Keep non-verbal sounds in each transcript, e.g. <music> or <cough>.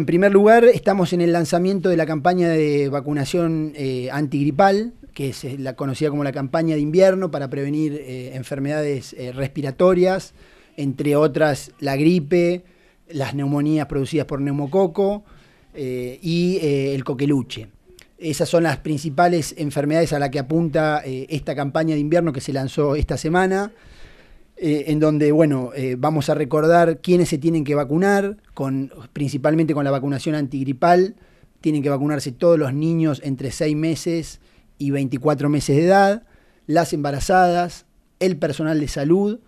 En primer lugar, estamos en el lanzamiento de la campaña de vacunación eh, antigripal, que es eh, la conocida como la campaña de invierno para prevenir eh, enfermedades respiratorias, entre otras la gripe, las neumonías producidas por neumococo y el coqueluche. Esas son las principales enfermedades a las que apunta esta campaña de invierno que se lanzó esta semana. Eh, en donde, bueno, eh, vamos a recordar quiénes se tienen que vacunar, principalmente con la vacunación antigripal. Tienen que vacunarse todos los niños entre 6 meses y 24 meses de edad, las embarazadas, el personal de salud,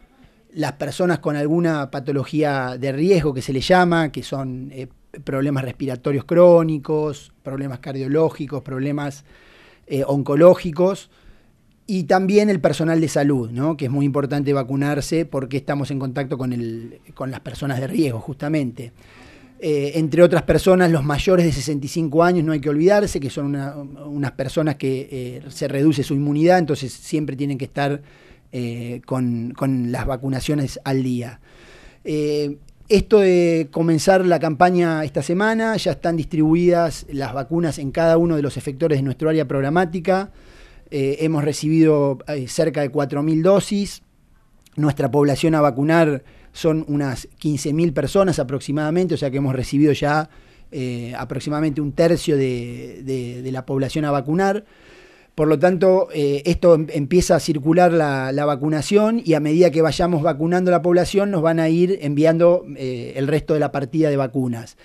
las personas con alguna patología de riesgo que se le llama, que son eh, problemas respiratorios crónicos, problemas cardiológicos, problemas oncológicos, y también el personal de salud, que es muy importante vacunarse porque estamos en contacto con, las personas de riesgo, justamente. Eh, entre otras personas, los mayores de 65 años, no hay que olvidarse, que son unas personas que eh, se reduce su inmunidad, entonces siempre tienen que estar eh, con, con, las vacunaciones al día. esto de comenzar la campaña esta semana, ya están distribuidas las vacunas en cada uno de los efectores de nuestro área programática. Eh, hemos recibido eh, cerca de 4.000 dosis. Nuestra población a vacunar son unas 15.000 personas aproximadamente, o sea que hemos recibido ya eh, aproximadamente un tercio de, la población a vacunar. Por lo tanto, esto em, empieza a circular la, la, vacunación y a medida que vayamos vacunando a la población nos van a ir enviando el resto de la partida de vacunas.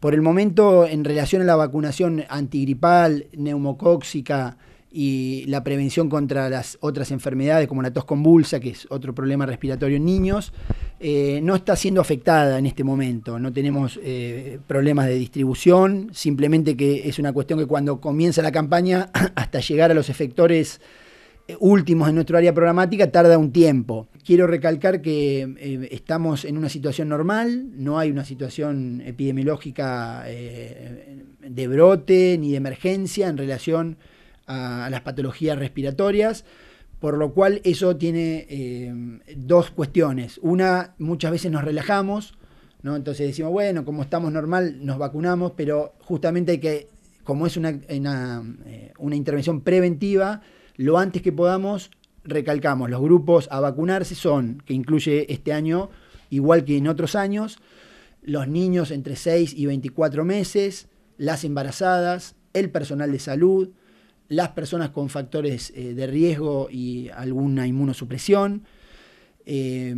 Por el momento, en relación a la vacunación antigripal, neumocóxica, y la prevención contra las otras enfermedades como la tos convulsa, que es otro problema respiratorio en niños, eh, no está siendo afectada en este momento. No tenemos eh, problemas de distribución, simplemente que es una cuestión que cuando comienza la campaña <clears throat> hasta llegar a los efectores eh, últimos en nuestro área programática tarda un tiempo. Quiero recalcar que estamos en una situación normal, no hay una situación epidemiológica de brote ni de emergencia en relación a, las patologías respiratorias, por lo cual eso tiene eh, dos cuestiones. Una, muchas veces nos relajamos, ¿no? entonces decimos, bueno, como estamos normal, nos vacunamos, pero justamente que, como es una, una, eh, una intervención preventiva, lo antes que podamos recalcamos, los grupos a vacunarse son, que incluye este año, igual que en otros años, los niños entre 6 y 24 meses, las embarazadas, el personal de salud, las personas con factores eh, de riesgo y alguna inmunosupresión, eh,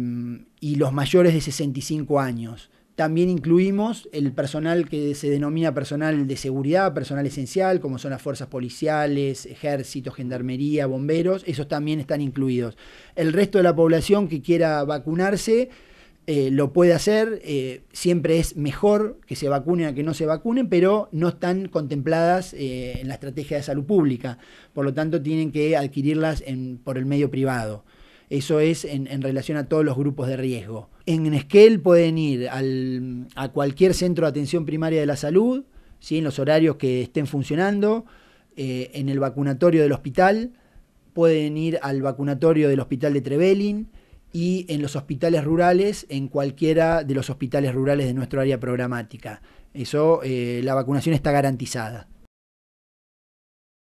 y los mayores de 65 años. También incluimos el personal que se denomina personal de seguridad, personal esencial, como son las fuerzas policiales, ejército, gendarmería, bomberos, esos también están incluidos. El resto de la población que quiera vacunarse eh, lo puede hacer, eh, siempre es mejor que se vacunen a que no se vacunen, pero no están contempladas eh, en la estrategia de salud pública, por lo tanto tienen que adquirirlas por el medio privado. Eso es en, relación a todos los grupos de riesgo. En Esquel pueden ir a cualquier centro de atención primaria de la salud, en los horarios que estén funcionando, en el vacunatorio del hospital, pueden ir al vacunatorio del hospital de Trevelin, y en los hospitales rurales, en cualquiera de los hospitales rurales de nuestro área programática. Eso, eh, la vacunación está garantizada.